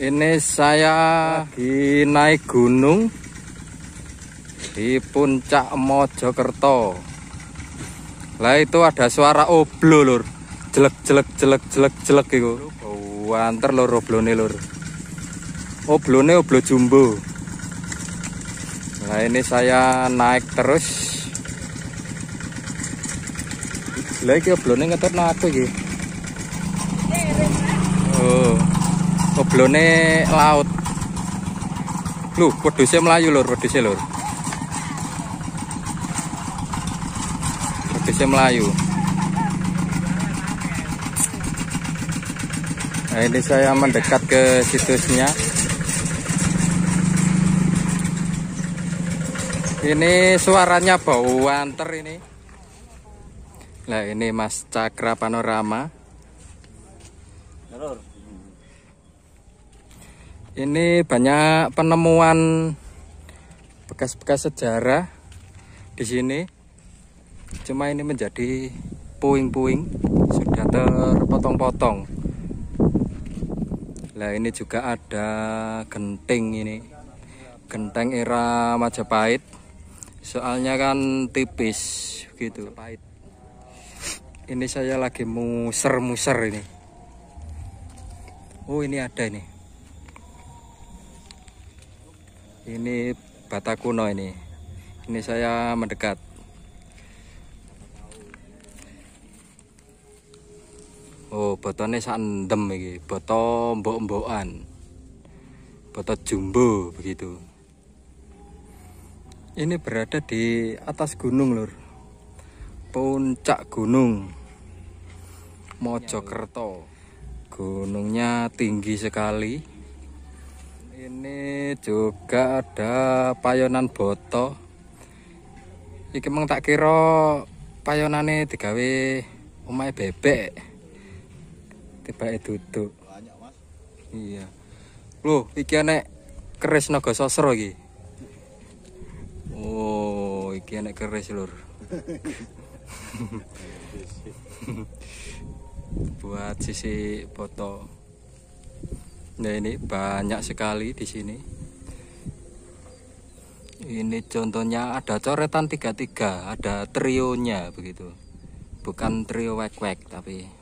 ini saya lagi naik gunung di puncak Mojokerto lah itu ada suara oblo lur jelek jelek jelek jelek jelek itu Wanter anter lur oblone lur oblone oblo jumbo nah ini saya naik terus lagi oblone ngetet aku gitu oh oblone laut lu produksi melayu lur produksi lur produksi melayu nah ini saya mendekat ke situsnya ini suaranya bau wanter ini nah ini mas cakra panorama Lur ini banyak penemuan bekas-bekas sejarah di sini cuma ini menjadi puing-puing sudah terpotong-potong nah ini juga ada genting ini genteng era Majapahit soalnya kan tipis gitu Majapahit. ini saya lagi muser-muser ini oh ini ada ini ini bata kuno ini ini saya mendekat oh botone sandem ini botol mbok-mbokan botol jumbo begitu ini berada di atas gunung lur puncak gunung Mojokerto gunungnya tinggi sekali ini juga ada payonan boto iki meng tak kira payonane digawe omahe bebek tiba duduk banyak iya Lu iki enek keris naga sosro iki oh iki enek keris lur buat sisi foto Nah ini banyak sekali di sini ini contohnya ada coretan tiga tiga, ada trionya begitu bukan trio wek-wek tapi